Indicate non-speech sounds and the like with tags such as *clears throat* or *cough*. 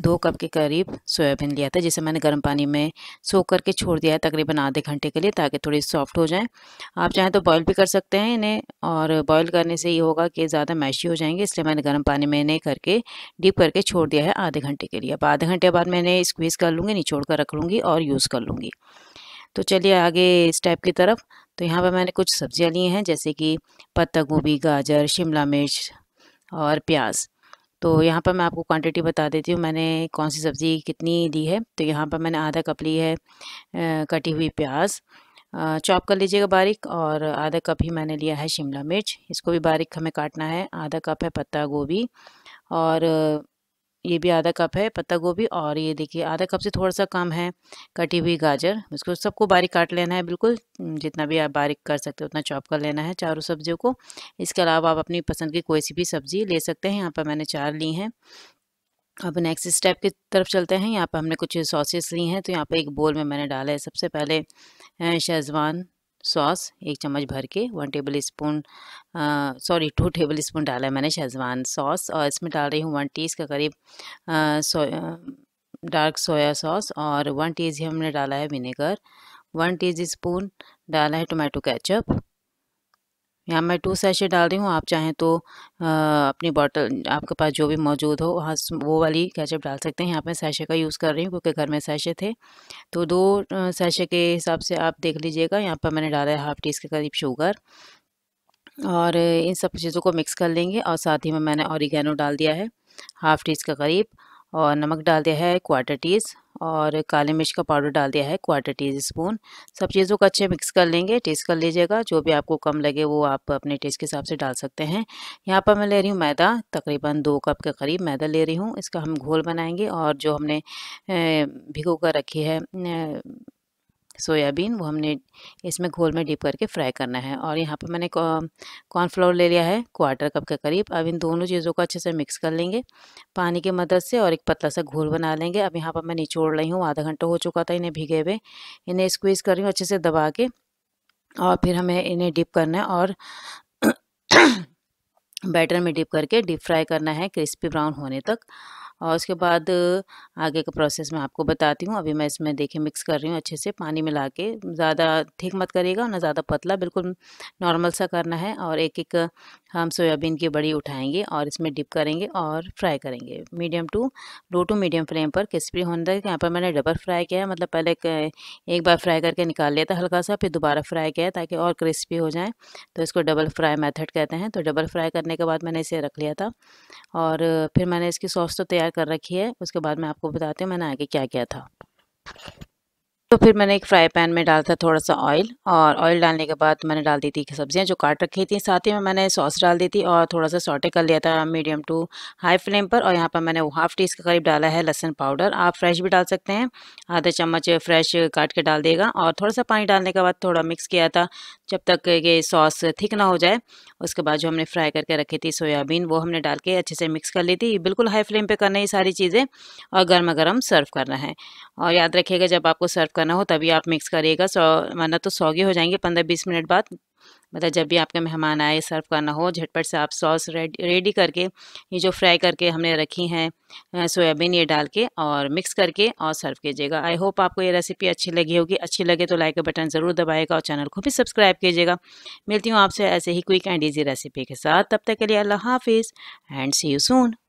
दो कप के करीब सोयाबीन लिया था जिसे मैंने गर्म पानी में सो करके छोड़ दिया है तकरीबन आधे घंटे के लिए ताकि थोड़ी सॉफ्ट हो जाए आप चाहें तो बॉयल भी कर सकते हैं इन्हें और बॉयल करने से ये होगा कि ज़्यादा मैशी हो जाएंगे इसलिए मैंने गर्म पानी में इन्हें करके डीप करके छोड़ दिया है आधे घंटे के लिए अब आधे घंटे बाद मैंने स्क्वीज़ कर लूँगी निचोड़ कर रख लूँगी और यूज़ कर लूँगी तो चलिए आगे स्टेप की तरफ तो यहाँ पर मैंने कुछ सब्ज़ियाँ ली हैं जैसे कि पत्ता गोभी गाजर शिमला मिर्च और प्याज़ तो यहाँ पर मैं आपको क्वांटिटी बता देती हूँ मैंने कौन सी सब्ज़ी कितनी ली है तो यहाँ पर मैंने आधा कप ली है कटी हुई प्याज चॉप कर लीजिएगा बारीक और आधा कप ही मैंने लिया है शिमला मिर्च इसको भी बारीक हमें काटना है आधा कप है पत्ता गोभी और ये भी आधा कप है पत्ता गोभी और ये देखिए आधा कप से थोड़ा सा कम है कटी हुई गाजर इसको सबको बारीक काट लेना है बिल्कुल जितना भी आप बारीक कर सकते हो उतना चॉप कर लेना है चारों सब्जियों को इसके अलावा आप अपनी पसंद की कोई सी भी सब्ज़ी ले सकते हैं यहाँ पर मैंने चार ली हैं अब नेक्स्ट स्टेप की तरफ चलते हैं यहाँ पर हमने कुछ सॉसेस ली हैं तो यहाँ पर एक बोल में मैंने डाला है सबसे पहले शेजवान सॉस एक चम्मच भर के one tablespoon sorry two tablespoon डाला है मैंने शेजवान सॉस और इसमें डाल रही हूँ वन टी का करीब डार्क सोया सॉस और वन टी हमने डाला है विनेगर वन टी स्पून डाला है टोमेटो केचप यहाँ मैं टू सैशे डाल रही हूँ आप चाहें तो आ, अपनी बॉटल आपके पास जो भी मौजूद हो वहाँ वो वाली कैचअप डाल सकते हैं यहाँ पर सैशे का यूज़ कर रही हूँ क्योंकि घर में सैशे थे तो दो सैशे के हिसाब से आप देख लीजिएगा यहाँ पर मैंने डाला है हाफ़ टी के करीब शुगर और इन सब चीज़ों को मिक्स कर लेंगे और साथ ही में मैंने औरिगेनो डाल दिया है हाफ़ टी के करीब और नमक डाल दिया है क्वार्टर टीस और काली मिर्च का पाउडर डाल दिया है क्वार्टर टी स्पून सब चीज़ों को अच्छे मिक्स कर लेंगे टेस्ट कर लीजिएगा जो भी आपको कम लगे वो आप अपने टेस्ट के हिसाब से डाल सकते हैं यहाँ पर मैं ले रही हूँ मैदा तकरीबन दो कप के करीब मैदा ले रही हूँ इसका हम घोल बनाएंगे और जो हमने भिगो कर रखी है सोयाबीन वो हमने इसमें घोल में डिप करके फ्राई करना है और यहाँ पर मैंने कॉर्नफ्लोर ले लिया है क्वार्टर कप के करीब अब इन दोनों चीज़ों को अच्छे से मिक्स कर लेंगे पानी की मदद से और एक पतला सा घोल बना लेंगे अब यहाँ पर मैं निचोड़ रही हूँ आधा घंटा हो चुका था इन्हें भीगे हुए इन्हें स्क्वीज़ कर रही हूँ अच्छे से दबा के और फिर हमें इन्हें डिप करना है और *clears throat* बैटर में डिप करके डीप फ्राई करना है क्रिस्पी ब्राउन होने तक और उसके बाद आगे का प्रोसेस मैं आपको बताती हूँ अभी मैं इसमें देखें मिक्स कर रही हूँ अच्छे से पानी मिला के ज़्यादा ठीक मत करिएगा ना ज़्यादा पतला बिल्कुल नॉर्मल सा करना है और एक एक हम सोयाबीन की बड़ी उठाएंगे और इसमें डिप करेंगे और फ्राई करेंगे medium to low to medium flame पर क्रिस्पी होने तक यहाँ पर मैंने डबल फ्राई किया है मतलब पहले एक बार फ्राई करके निकाल लिया था हल्का सा फिर दोबारा फ्राई किया ताकि और क्रिस्पी हो जाए तो इसको डबल फ्राई मेथड कहते हैं तो डबल फ्राई करने के बाद मैंने इसे रख लिया था और फिर मैंने इसकी सॉस तो तैयार कर रखी है उसके बाद मैं आपको बताती हूँ मैंने आगे क्या किया था तो फिर मैंने एक फ्राई पैन में डाला था थोड़ा सा ऑयल और ऑयल डालने के बाद मैंने डाल दी थी सब्जियां जो काट रखी थी साथ ही में मैंने सॉस डाल दी थी और थोड़ा सा सॉटे कर लिया था मीडियम टू हाई फ्लेम पर और यहाँ पर मैंने हाफ टी स्पून करीब डाला है लहसन पाउडर आप फ्रेश भी डाल सकते हैं आधा चम्मच फ्रेश काट के डाल देगा और थोड़ा सा पानी डालने के बाद थोड़ा मिक्स किया था जब तक ये सॉस थिक ना हो जाए उसके बाद जो हमने फ्राई करके रखी थी सोयाबीन वो हमने डाल के अच्छे से मिक्स कर ली थी बिल्कुल हाई फ्लेम पर करना ये सारी चीज़ें और गर्मा गर्म सर्व करना है और याद रखिएगा जब आपको सर्व करना हो तभी आप मिक्स करिएगा सौ वरना तो सौगे हो जाएंगे पंद्रह बीस मिनट बाद मतलब जब भी आपके मेहमान आए सर्व करना हो झटपट से आप सॉस रेडी रेडी करके ये जो फ्राई करके हमने रखी हैं सोयाबीन ये डाल के और मिक्स करके और सर्व कीजिएगा आई होप आपको ये रेसिपी अच्छी लगी होगी अच्छी लगे तो लाइक का बटन ज़रूर दबाएगा और चैनल को भी सब्सक्राइब कीजिएगा मिलती हूँ आपसे ऐसे ही क्विक एंड ईजी रेसिपी के साथ तब तक के लिए अल्लाह हाफिज़ एंड सी यू सून